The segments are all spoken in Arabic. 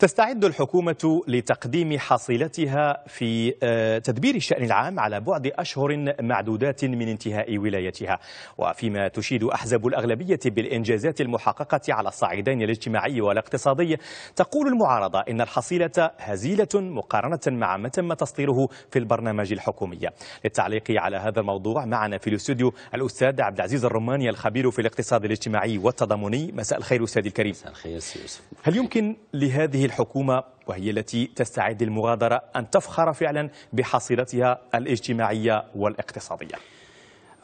تستعد الحكومة لتقديم حصيلتها في آه، تدبير الشأن العام على بعد أشهر معدودات من انتهاء ولايتها وفيما تشيد أحزاب الأغلبية بالإنجازات المحققة على الصعيدين الاجتماعي والاقتصادي تقول المعارضة إن الحصيلة هزيلة مقارنة مع ما تم تصديره في البرنامج الحكومي للتعليق على هذا الموضوع معنا في الاستوديو الأستاذ عبد العزيز الرماني الخبير في الاقتصاد الاجتماعي والتضامني مساء الخير أستاذ الكريم مساء الخير يوسف هل يمكن لهذه الحكومة وهي التي تستعد المغادرة أن تفخر فعلا بحصيلتها الاجتماعية والاقتصادية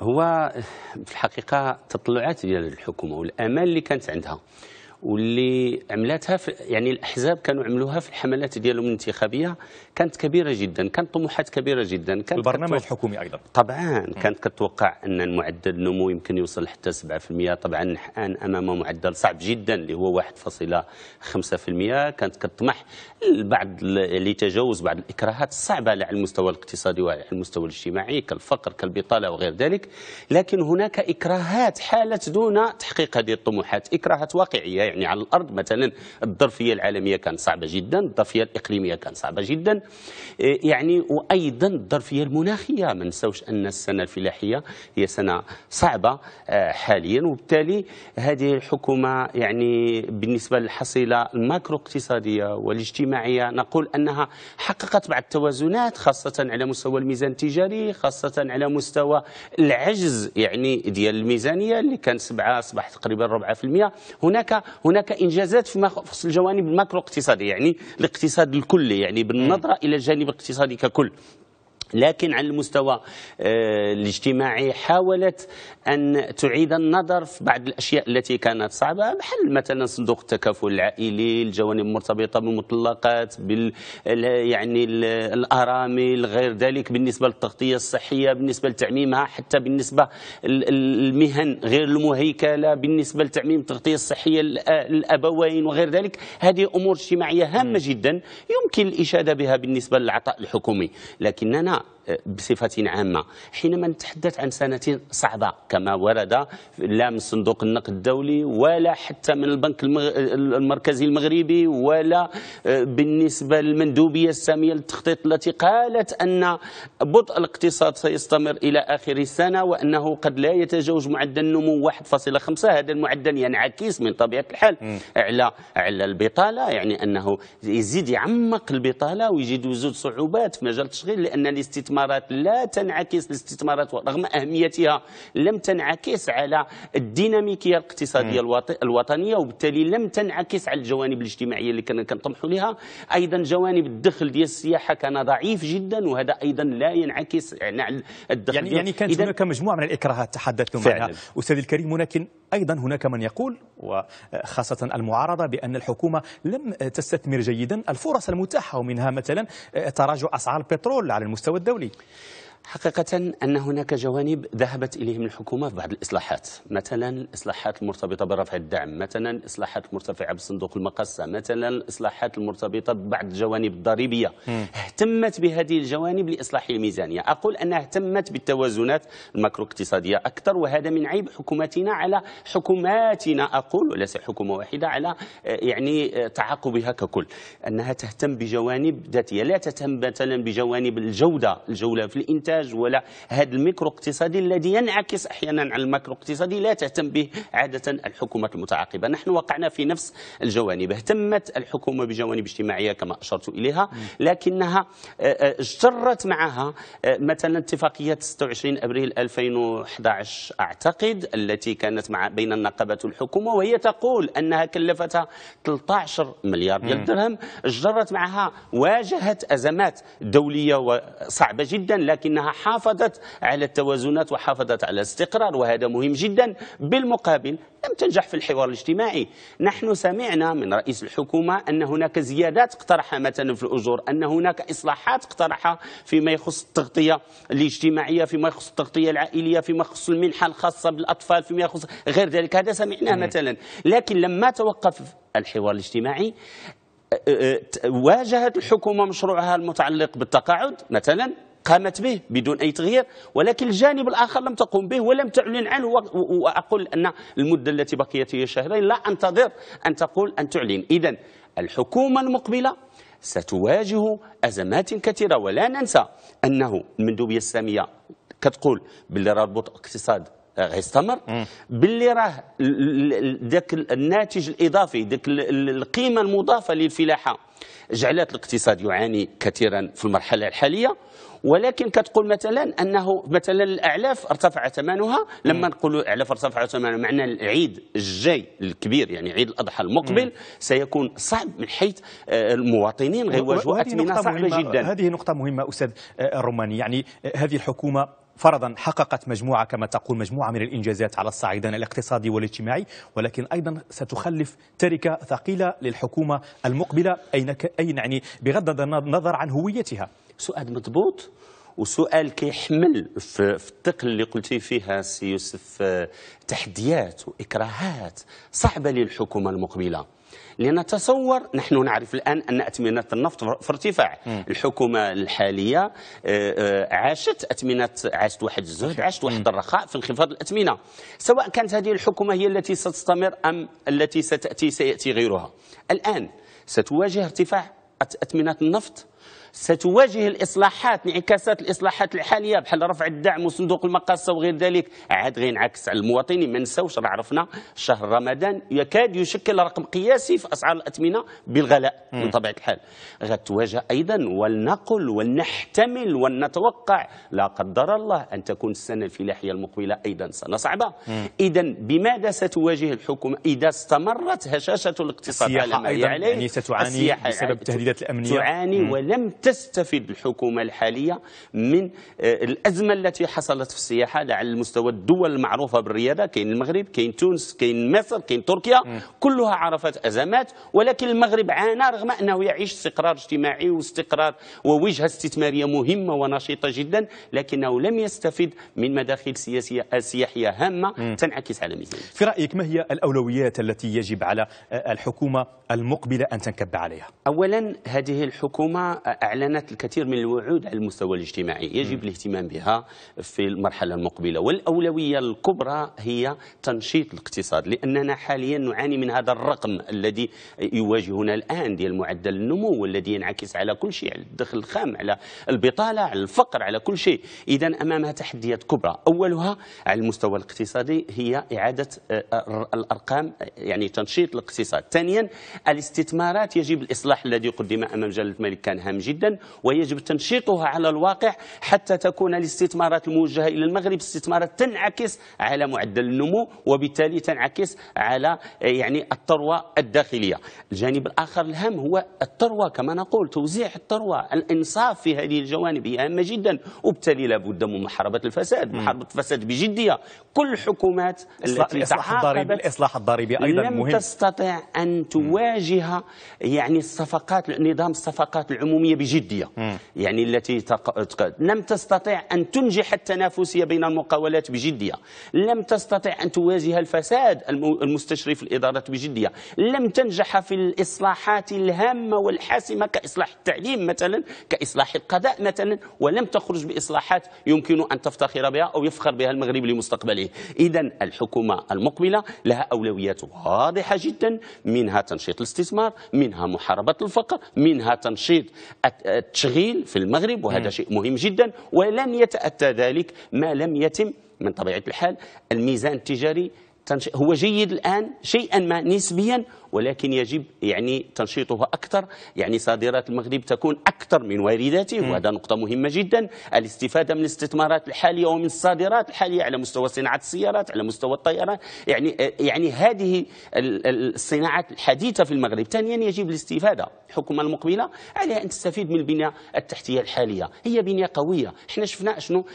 هو في الحقيقة تطلعات ديال الحكومة والآمال اللي كانت عندها واللي عملتها في يعني الاحزاب كانوا عملوها في الحملات ديالهم الانتخابيه كانت كبيره جدا كانت طموحات كبيره جدا كانت البرنامج الحكومي ايضا طبعا كانت كتوقع ان معدل النمو يمكن يوصل حتى 7% طبعا الان امام معدل صعب جدا اللي هو 1.5% كانت كطمح لبعض لتجاوز بعض الاكراهات الصعبه على المستوى الاقتصادي وعلى المستوى الاجتماعي كالفقر كالبطاله وغير ذلك لكن هناك اكراهات حالت دون تحقيق هذه الطموحات اكراهات واقعيه يعني على الارض مثلا الظرفيه العالميه كانت صعبه جدا الظرفيه الاقليميه كانت صعبه جدا إيه، يعني وايضا الظرفيه المناخيه ما نساوش ان السنه الفلاحيه هي سنه صعبه آه، حاليا وبالتالي هذه الحكومه يعني بالنسبه للحصيله الماكرو اقتصاديه والاجتماعيه نقول انها حققت بعض التوازنات خاصه على مستوى الميزان التجاري خاصه على مستوى العجز يعني ديال الميزانيه اللي كان 7 اصبح تقريبا 4% هناك هناك إنجازات فيما يخص الجوانب الماكرو اقتصادية يعني الاقتصاد الكلي يعني بالنظرة إلى الجانب الاقتصادي ككل لكن على المستوى آه، الاجتماعي حاولت أن تعيد النظر في بعض الأشياء التي كانت صعبة بحال مثلا صندوق التكافل العائلي الجوانب المرتبطة بالمطلقات بال يعني الأرامل غير ذلك بالنسبة للتغطية الصحية بالنسبة لتعميمها حتى بالنسبة المهن غير المهيكلة بالنسبة لتعميم التغطية الصحية للابوين وغير ذلك هذه أمور اجتماعية هامة جدا يمكن الإشادة بها بالنسبة للعطاء الحكومي لكننا 하나 بصفة عامة حينما نتحدث عن سنة صعبة كما ورد لا من صندوق النقد الدولي ولا حتى من البنك المركزي المغربي ولا آه، بالنسبة للمندوبية السامية للتخطيط التي قالت أن بطء الاقتصاد سيستمر إلى آخر السنة وأنه قد لا يتجاوز معدل النمو 1.5 هذا المعدل ينعكس يعني من طبيعة الحال على على البطالة يعني أنه يزيد يعمق البطالة ويزيد يزود صعوبات في مجال التشغيل لأن الاستثمار الاستثمارات لا تنعكس الاستثمارات رغم أهميتها لم تنعكس على الديناميكية الاقتصادية الوطنية وبالتالي لم تنعكس على الجوانب الاجتماعية اللي كنا كنطمحوا لها أيضا جوانب الدخل ديال السياحة كان ضعيف جدا وهذا أيضا لا ينعكس على الدخل يعني, يعني كانت هناك مجموعة من الإكراهات تحدثتم عنها أستاذ الكريم ولكن أيضا هناك من يقول وخاصة المعارضة بأن الحكومة لم تستثمر جيدا الفرص المتاحة ومنها مثلا تراجع أسعار البترول على المستوى الدولي حقيقة أن هناك جوانب ذهبت إليهم الحكومة في بعض الإصلاحات مثلا الإصلاحات المرتبطة برفع الدعم مثلا الإصلاحات المرتفعة بصندوق المقصة مثلا الإصلاحات المرتبطة ببعض الجوانب الضريبية اهتمت بهذه الجوانب لإصلاح الميزانية أقول أنها اهتمت بالتوازنات الماكرو اقتصادية أكثر وهذا من عيب حكومتنا على حكوماتنا أقول وليس حكومة واحدة على آه، يعني آه، تعاقبها ككل أنها تهتم بجوانب ذاتية لا تهتم مثلا بجوانب الجودة الجولة في الإنتاج الانتاج ولا هذا الميكرو اقتصادي الذي ينعكس احيانا على الماكرو اقتصادي لا تهتم به عاده الحكومات المتعاقبه نحن وقعنا في نفس الجوانب اهتمت الحكومه بجوانب اجتماعيه كما اشرت اليها لكنها آه، آه، اجترت معها آه، مثلا اتفاقيه 26 ابريل 2011 اعتقد التي كانت مع بين النقابه والحكومه وهي تقول انها كلفتها 13 مليار ديال الدرهم معها واجهت ازمات دوليه وصعبه جدا لكن أنها حافظت على التوازنات وحافظت على الاستقرار وهذا مهم جدا بالمقابل لم تنجح في الحوار الاجتماعي نحن سمعنا من رئيس الحكومة أن هناك زيادات اقترحها مثلا في الأجور أن هناك إصلاحات اقترحها فيما يخص التغطية الاجتماعية فيما يخص التغطية العائلية فيما يخص المنحة الخاصة بالأطفال فيما يخص غير ذلك هذا سمعناه نعم. مثلا لكن لما توقف الحوار الاجتماعي أه، أه، واجهت الحكومة مشروعها المتعلق بالتقاعد مثلا قامت به بدون أي تغيير ولكن الجانب الآخر لم تقم به ولم تعلن عنه وأقول أن المدة التي بقيت هي شهرين لا أنتظر أن تقول أن تعلن إذا الحكومة المقبلة ستواجه أزمات كثيرة ولا ننسى أنه المندوبية السامية كتقول باللي راه البطء غيستمر باللي راه ذاك الناتج الاضافي ذاك القيمه المضافه للفلاحه جعلت الاقتصاد يعاني كثيرا في المرحله الحاليه ولكن كتقول مثلا انه مثلا الاعلاف ارتفع ثمنها لما نقول الاعلاف ارتفع ثمنها معنى العيد الجاي الكبير يعني عيد الاضحى المقبل سيكون صعب من حيث آه، المواطنين غيواجهوا اثمنه صعبه جدا هذه نقطه مهمه استاذ آه، الروماني يعني آه، هذه الحكومه فرضا حققت مجموعة كما تقول مجموعة من الإنجازات على الصعيدين الاقتصادي والاجتماعي ولكن أيضا ستخلف تركة ثقيلة للحكومة المقبلة أين يعني بغض النظر عن هويتها سؤال مضبوط وسؤال كيحمل في, الثقل اللي قلتي فيها سي يوسف آه، تحديات واكراهات صعبه للحكومه المقبله لان تصور نحن نعرف الان ان اثمنه النفط في ارتفاع الحكومه الحاليه آه، آه، عاشت اثمنه عاشت واحد الزهد عاشت واحد الرخاء في انخفاض الاثمنه سواء كانت هذه الحكومه هي التي ستستمر ام التي ستاتي سياتي غيرها الان ستواجه ارتفاع اثمنه النفط ستواجه الإصلاحات انعكاسات الإصلاحات الحالية بحال رفع الدعم وصندوق المقاصة وغير ذلك عاد غينعكس على المواطنين ما نساوش راه عرفنا شهر رمضان يكاد يشكل رقم قياسي في أسعار الأثمنة بالغلاء من طبيعة الحال غتواجه أيضا ولنقل ولنحتمل ولنتوقع لا قدر الله أن تكون السنة الفلاحية المقبلة أيضا سنة صعبة إذا بماذا ستواجه الحكومة إذا استمرت هشاشة الاقتصاد على ما يعني, يعني ستعاني بسبب التهديدات يعني الأمنية تعاني ولم تستفيد الحكومة الحالية من آه، الأزمة التي حصلت في السياحة على المستوى الدول المعروفة بالريادة كاين المغرب كاين تونس كاين مصر كاين تركيا م. كلها عرفت أزمات ولكن المغرب عانى رغم أنه يعيش استقرار اجتماعي واستقرار ووجهة استثمارية مهمة ونشيطة جدا لكنه لم يستفد من مداخل سياسية سياحية هامة تنعكس على ميزانية في رأيك ما هي الأولويات التي يجب على آه، الحكومة المقبلة أن تنكب عليها؟ أولا هذه الحكومة آه، أعلنت الكثير من الوعود على المستوى الاجتماعي يجب الاهتمام بها في المرحلة المقبلة والأولوية الكبرى هي تنشيط الاقتصاد لأننا حاليا نعاني من هذا الرقم الذي يواجهنا الآن ديال معدل النمو والذي ينعكس على كل شيء على الدخل الخام على البطالة على الفقر على كل شيء إذا أمامها تحديات كبرى أولها على المستوى الاقتصادي هي إعادة آه، الأرقام يعني تنشيط الاقتصاد ثانيا الاستثمارات يجب الإصلاح الذي قدم أمام جلالة الملك كان هام جدا جدا ويجب تنشيطها على الواقع حتى تكون الاستثمارات الموجهة إلى المغرب استثمارات تنعكس على معدل النمو وبالتالي تنعكس على آه، يعني الثروة الداخلية الجانب الآخر الهام هو الثروة كما نقول توزيع الثروة الإنصاف في هذه الجوانب هي هامة جدا وبالتالي لابد من محاربة الفساد محاربة الفساد بجدية كل الحكومات التي الضريبي الإصلاح الضريبي أيضا لم مهم لم تستطع أن تواجه يعني الصفقات نظام الصفقات العمومية بجدية يعني التي تق... تق... لم تستطيع أن تنجح التنافسية بين المقاولات بجدية لم تستطيع أن تواجه الفساد المستشرف الإدارة بجدية لم تنجح في الإصلاحات الهامة والحاسمة كإصلاح التعليم مثلا كإصلاح القضاء مثلا ولم تخرج بإصلاحات يمكن أن تفتخر بها أو يفخر بها المغرب لمستقبله إذا الحكومة المقبلة لها أولويات واضحة جدا منها تنشيط الاستثمار منها محاربة الفقر منها تنشيط التشغيل في المغرب وهذا شيء مهم جدا ولن يتأتى ذلك ما لم يتم من طبيعة الحال الميزان التجاري هو جيد الآن شيئا ما نسبيا ولكن يجب يعني تنشيطها أكثر يعني صادرات المغرب تكون أكثر من وارداته وهذا نقطة مهمة جدا الاستفادة من الاستثمارات الحالية ومن الصادرات الحالية على مستوى صناعة السيارات على مستوى الطيران يعني يعني هذه الصناعات الحديثة في المغرب ثانيا يجب الاستفادة الحكومة المقبلة عليها أن تستفيد من البنية التحتية الحالية هي بنية قوية احنا شفنا شنو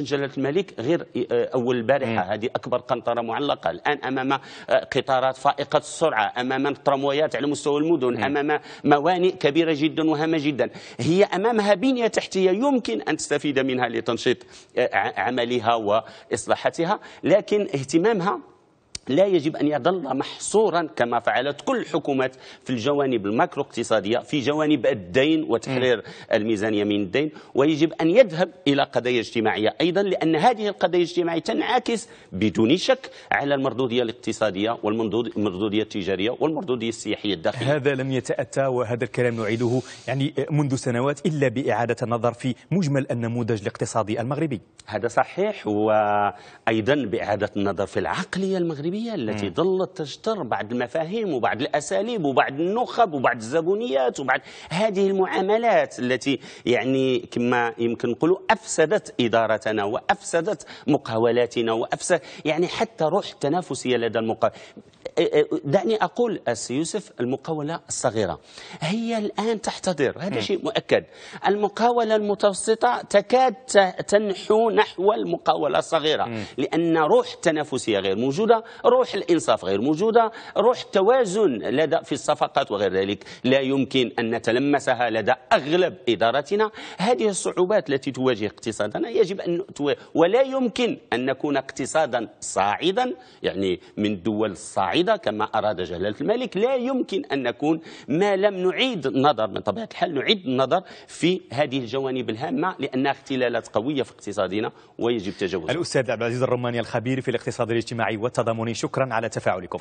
جلالة الملك غير آه، أول البارحة هذه أكبر قنطرة معلقة الآن أمام آه، قطارات فائقة السرعة أمام أمام التراموايات على مستوى المدن أمام موانئ كبيرة جدا وهامة جدا هي أمامها بنية تحتية يمكن أن تستفيد منها لتنشيط آه، عملها وإصلاحاتها لكن اهتمامها لا يجب أن يظل محصورا كما فعلت كل الحكومات في الجوانب الماكرو اقتصادية في جوانب الدين وتحرير الميزانية من الدين ويجب أن يذهب إلى قضايا اجتماعية أيضا لأن هذه القضايا الاجتماعية تنعكس بدون شك على المردودية الاقتصادية والمردودية التجارية والمردودية السياحية الداخلية هذا لم يتأتى وهذا الكلام نعيده يعني منذ سنوات إلا بإعادة النظر في مجمل النموذج الاقتصادي المغربي هذا صحيح وأيضا بإعادة النظر في العقلية المغربية العربية التي ظلت تجتر بعد المفاهيم وبعد الأساليب وبعد النخب وبعد الزبونيات وبعد هذه المعاملات التي يعني كما يمكن نقولوا أفسدت إدارتنا وأفسدت مقاولاتنا وأفسد يعني حتى روح التنافسية لدى المقاولات دعني أقول أس يوسف المقاولة الصغيرة هي الآن تحتضر هذا شيء مؤكد المقاولة المتوسطة تكاد تنحو نحو المقاولة الصغيرة لأن روح التنافسية غير موجودة روح الإنصاف غير موجودة روح التوازن لدى في الصفقات وغير ذلك لا يمكن أن نتلمسها لدى أغلب إدارتنا هذه الصعوبات التي تواجه اقتصادنا يجب أن ولا يمكن أن نكون اقتصادا صاعدا يعني من دول صاعدة الرافضه كما أراد جلالة الملك لا يمكن أن نكون ما لم نعيد النظر من طبيعة الحال نعيد النظر في هذه الجوانب الهامة لأنها اختلالات قوية في اقتصادنا ويجب تجاوزها الأستاذ عبد العزيز الرماني الخبير في الاقتصاد الاجتماعي والتضامني شكرا على تفاعلكم